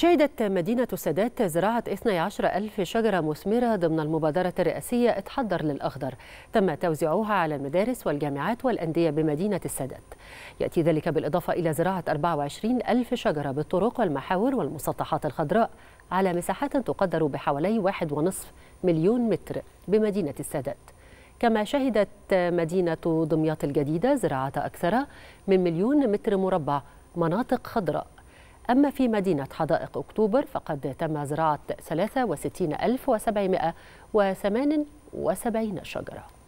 شهدت مدينة السادات زراعة 12 ألف شجرة مثمرة ضمن المبادرة الرئاسية اتحضر للأخضر تم توزيعها على المدارس والجامعات والأندية بمدينة السادات يأتي ذلك بالإضافة إلى زراعة 24 ألف شجرة بالطرق والمحاور والمسطحات الخضراء على مساحات تقدر بحوالي 1.5 مليون متر بمدينة السادات كما شهدت مدينة دمياط الجديدة زراعة أكثر من مليون متر مربع مناطق خضراء أما في مدينة حدائق أكتوبر فقد تم زراعة 63778 شجرة